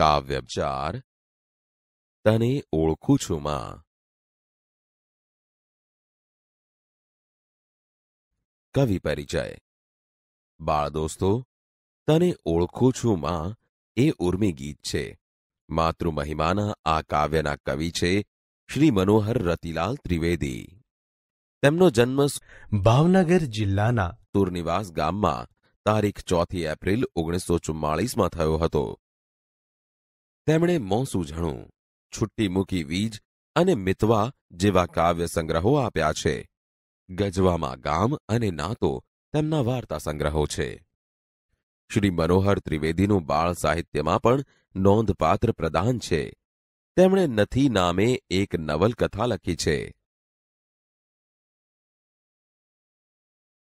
કાવ્ય વિચાર તને ઓળખું છું માં કવિ પરિચય બાળ દોસ્તો તને ઓળખું છું માં એ ઉર્મી ગીત છે માતૃ મહિમાના આ કાવ્યના કવિ છે શ્રી મનોહર રતિલાલ ત્રિવેદી તેમનો જન્મ ભાવનગર જિલ્લાના તુરનિવાસ ગામમાં તારીખ ચોથી એપ્રિલ ઓગણીસો ચુમ્માળીસમાં થયો હતો તેમણે મોં સૂઝણું છુટ્ટી મૂકી વીજ અને મિતવા જેવા કાવ્ય સંગ્રહો આપ્યા છે ગજવામાં ગામ અને નાતો તેમના વાર્તા સંગ્રહો છે શ્રી મનોહર ત્રિવેદીનું બાળ સાહિત્યમાં પણ નોંધપાત્ર પ્રદાન છે તેમણે નથી નામે એક નવલકથા લખી છે